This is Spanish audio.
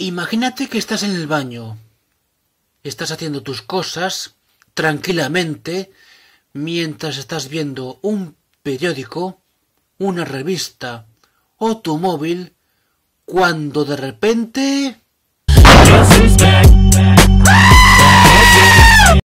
Imagínate que estás en el baño, estás haciendo tus cosas tranquilamente mientras estás viendo un periódico, una revista o tu móvil, cuando de repente...